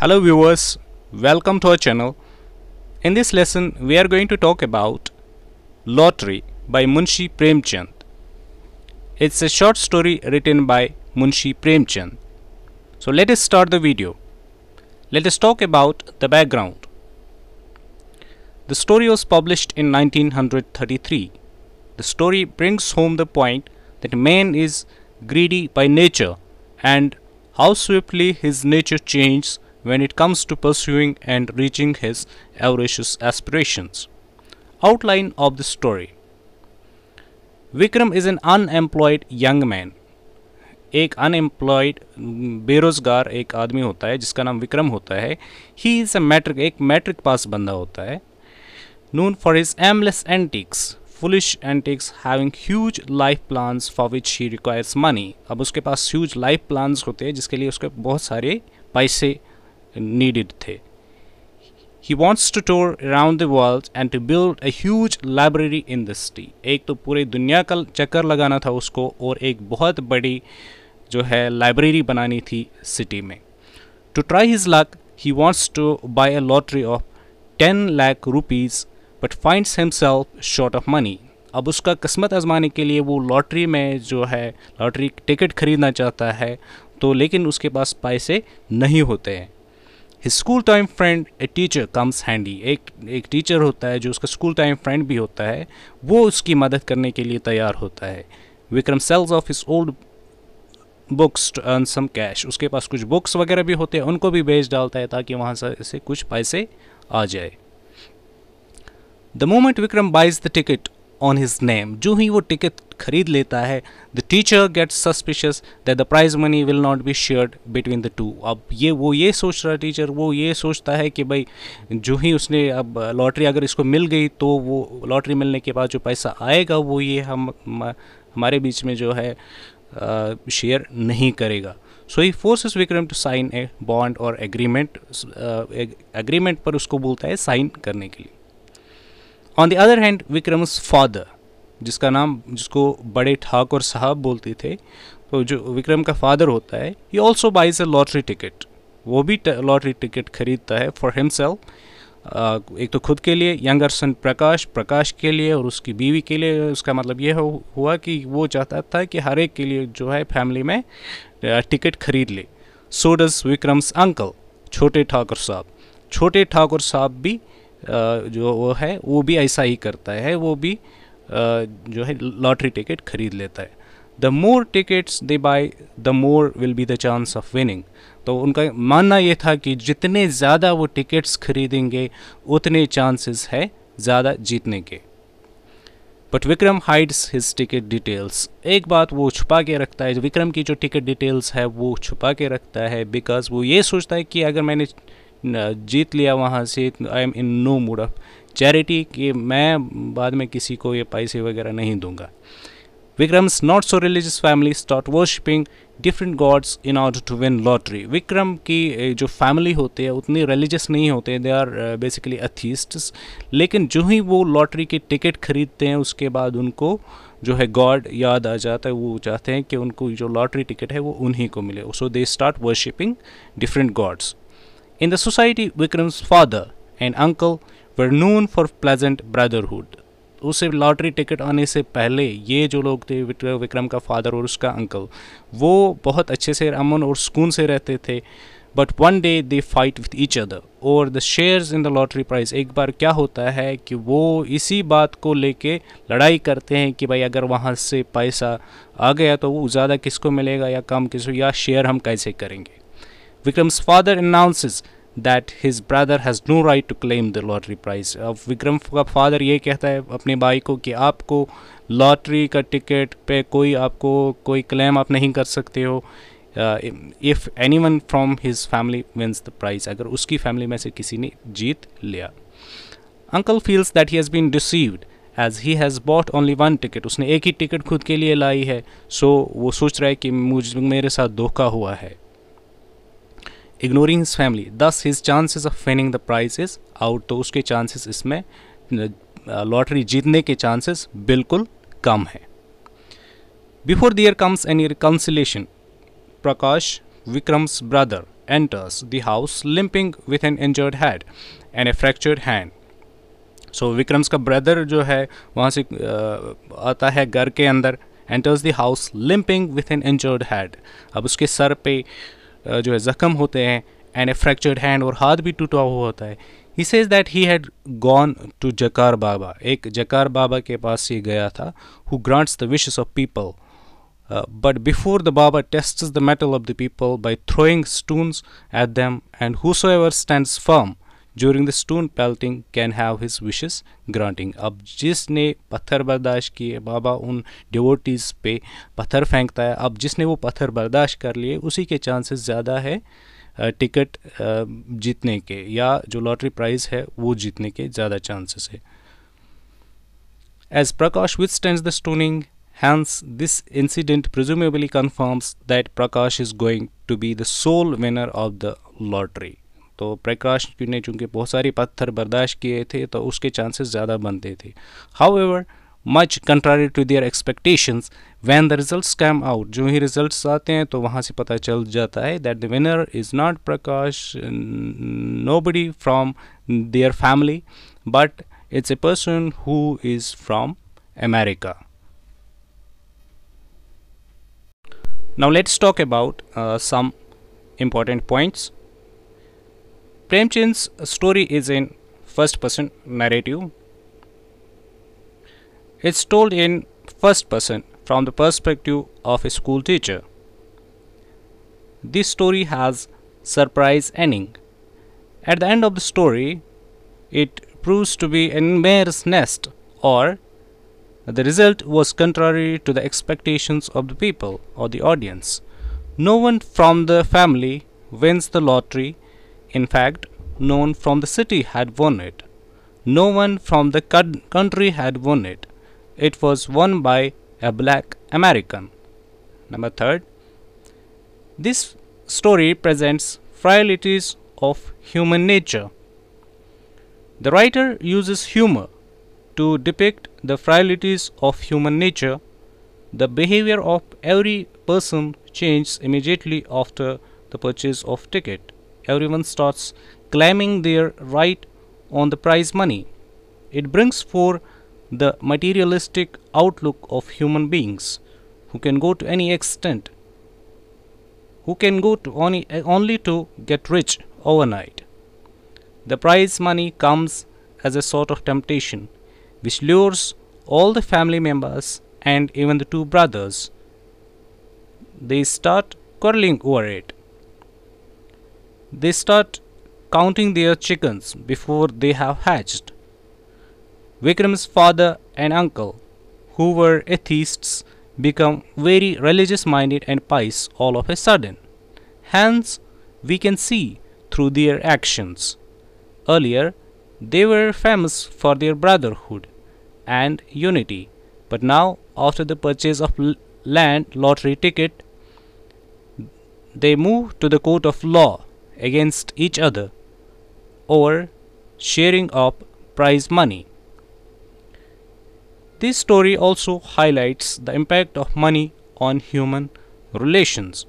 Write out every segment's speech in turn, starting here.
Hello viewers, welcome to our channel. In this lesson, we are going to talk about Lottery by Munshi Premchand. It's a short story written by Munshi Premchand. So let us start the video. Let us talk about the background. The story was published in 1933. The story brings home the point that man is greedy by nature and how swiftly his nature changes when it comes to pursuing and reaching his avaricious aspirations. Outline of the story Vikram is an unemployed young man. एक unemployed बेरोजगार एक आदमी होता है जिसका नाम विक्रम होता है ही इज अ मैट्रिक एक मैट्रिक पास बंदा होता है known for his aimless antics foolish antics having huge life plans for which he requires money अब उसके पास ह्यूज लाइफ प्लान्स होते हैं जिसके लिए उसके बहुत सारे पैसे needed थे he wants to tour around the world and to build a huge library in the city एक तो पूरी दुनिया का चक्कर लगाना था उसको और एक बहुत बड़ी जो है लाइब्रेरी बनानी थी सिटी में to try his luck he wants to buy a lottery of ten lakh rupees but finds himself short of money अब उसका किस्मत आजमाने के लिए वो लॉटरी में जो है लॉटरी टिकट खरीदना चाहता है तो लेकिन उसके पास पैसे नहीं होते हैं his school time friend a teacher comes handy एक एक टीचर होता है जो उसका स्कूल टाइम फ्रेंड भी होता है वो उसकी मदद करने के लिए तैयार होता है Vikram sells off his old books to earn some cash उसके पास कुछ बुक्स वगैरह भी होते हैं उनको भी बेच डालता है ताकि वहाँ से कुछ पैसे आ जाए the moment Vikram buys the ticket on his name जो ही वो टिकट खरीद लेता है the teacher gets suspicious that the prize money will not be shared between the two अब ये वो ये सोच रहा है टीचर वो ये सोचता है कि भाई जो ही उसने अब लॉटरी अगर इसको मिल गई तो वो लॉटरी मिलने के बाद जो पैसा आएगा वो ये हम हमारे बीच में जो है शेयर नहीं करेगा so he forces Vikram to sign a bond और एग्रीमेंट एग्रीमेंट पर उसको बोलता है साइन करने के लिए on the other hand Vikram's father जिसका नाम जिसको बड़े ठाकुर साहब बोलते थे तो जो विक्रम का फादर होता है he also buys a lottery ticket वो भी लॉटरी टिकट खरीदता है फॉर हिमसेल्फ एक तो खुद के लिए यंगर सन प्रकाश प्रकाश के लिए और उसकी बीवी के लिए उसका मतलब ये हुआ कि वो चाहता था कि हर एक के लिए जो है फैमिली में टिकट खरीद ले सो डज विक्रम्स अंकल छोटे ठाकुर साहब छोटे ठाकुर साहब भी जो वो है वो भी ऐसा ही करता है वो भी जो है लॉटरी टिकट खरीद लेता है the more tickets they buy the more will be the chance of winning तो उनका मानना ये था कि जितने ज़्यादा वो टिकट्स खरीदेंगे उतने चांसेस है ज़्यादा जीतने के but Vikram hides his ticket details एक बात वो छुपा के रखता है विक्रम की जो टिकट डिटेल्स है वो छुपा के रखता है बिकॉज वो ये सोचता है कि अगर मैंने जीत लिया वहाँ से I am in no mood of charity कि मैं बाद में किसी को ये पैसे वगैरह नहीं दूंगा Vikram's not so religious family start worshipping different gods in order to win lottery Vikram की जो फैमिली होते हैं उतनी रिलीजियस नहीं होते दे आर बेसिकली अथीस्ट्स लेकिन जो ही वो लॉटरी की टिकट खरीदते हैं उसके बाद उनको जो है गॉड याद आ जाता है वो चाहते हैं कि उनको जो लॉटरी टिकट है वो उन्हीं को मिले so they start worshipping different gods in the society Vikram's father and uncle were known for pleasant brotherhood उस लॉटरी टिकट आने से पहले ये जो लोग थे विक्रम का फादर और उसका अंकल वो बहुत अच्छे से अमन और सुकून से रहते थे but one day they fight with each other और the shares in the lottery price एक बार क्या होता है कि वो इसी बात को लेके लड़ाई करते हैं कि भाई अगर वहाँ से पैसा आ गया तो वो ज़्यादा किसको मिलेगा या कम किसको या शेयर हम कैसे करेंगे Vikram's father announces that his brother has no right to claim the lottery prize अब विक्रम का फादर ये कहता है अपने भाई को कि आपको लॉटरी का टिकट पे कोई आपको कोई क्लेम आप नहीं कर सकते हो if any one from his family wins the prize अगर उसकी फैमिली में से किसी ने जीत लिया uncle feels that he has been deceived as he has bought only one ticket उसने एक ही टिकट खुद के लिए लाई है सो so, वो सोच रहा है कि मुझ मेरे साथ धोखा हुआ है ignoring his family thus his chances of winning the prize is out तो उसके चांसेस इसमें लॉटरी जीतने के चांसेस बिल्कुल कम है before there comes reconciliation Prakash Vikram's brother enters the house limping with an injured head and a fractured hand so Vikram's का brother जो है वहाँ से आता है घर के अंदर enters the house limping with an injured head अब उसके सर पे जो है ज़ख़म होते हैं एंड ए फ्रैक्चर्ड हैंड और हाथ भी टूटा हुआ होता है he says that he had gone to Jakar Baba एक जकार बाबा के पास ही गया था who grants the wishes of people but before the baba test the mettle of the people by throwing stones at them and whosoever stand firm during the stone pelting can have his wishes granting अब जिसने पत्थर बर्दाश्त किए बाबा उन devotees पे पत्थर फेंकता है अब जिसने वो पत्थर बर्दाश्त कर लिए उसी के चांसेस ज़्यादा है टिकट जीतने के या जो लॉटरी प्राइज है वो जीतने के ज़्यादा चांसेस है as Prakash withstand the stoning hence this incident presumably confirms that Prakash is going to be the sole winner of the lottery तो प्रकाश ने चूंकि बहुत सारे पत्थर बर्दाश्त किए थे तो उसके चांसेस ज़्यादा बनते थे however much contrary to their expectations when the result came out जो ही रिजल्ट आते हैं तो वहाँ से पता चल जाता है that the winner is not Prakash nobody from their family but it's a person who is from America Now let's talk about uh, some important points. Premchand's story is in first person narrative. It's told in first person from the perspective of a school teacher. This story has surprise ending. At the end of the story, it proves to be a mare's nest or the result was contrary to the expectations of the people or the audience. No one from the family wins the lottery in fact, no one from the city had won it. No one from the country had won it. It was won by a black American. Number third, this story presents frailties of human nature. The writer uses humor to depict the frailties of human nature. The behavior of every person changes immediately after the purchase of ticket everyone starts claiming their right on the prize money. It brings forth the materialistic outlook of human beings who can go to any extent, who can go to only, only to get rich overnight. The prize money comes as a sort of temptation which lures all the family members and even the two brothers. They start quarreling over it they start counting their chickens before they have hatched. Vikram's father and uncle, who were atheists, become very religious minded and pious all of a sudden. Hence, we can see through their actions. Earlier, they were famous for their brotherhood and unity, but now, after the purchase of land lottery ticket, they move to the court of law against each other or sharing of prize money. This story also highlights the impact of money on human relations.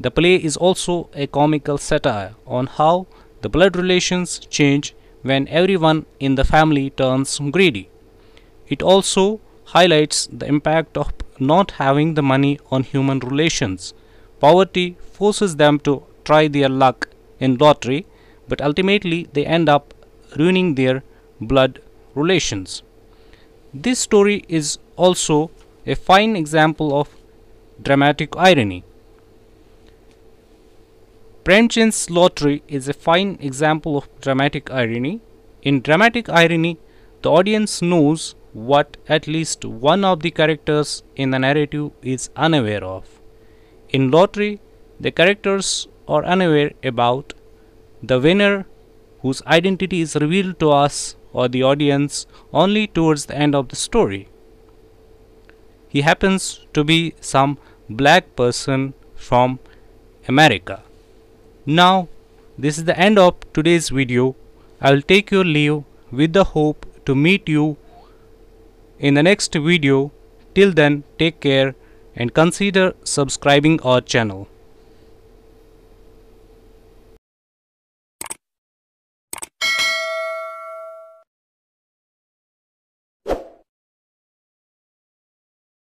The play is also a comical satire on how the blood relations change when everyone in the family turns greedy. It also highlights the impact of not having the money on human relations. Poverty forces them to try their luck in lottery but ultimately they end up ruining their blood relations. This story is also a fine example of dramatic irony. Premchand's lottery is a fine example of dramatic irony. In dramatic irony, the audience knows what at least one of the characters in the narrative is unaware of. In lottery, the characters or unaware about, the winner, whose identity is revealed to us or the audience only towards the end of the story. He happens to be some black person from America. Now, this is the end of today's video. I will take your leave with the hope to meet you in the next video. Till then, take care and consider subscribing our channel.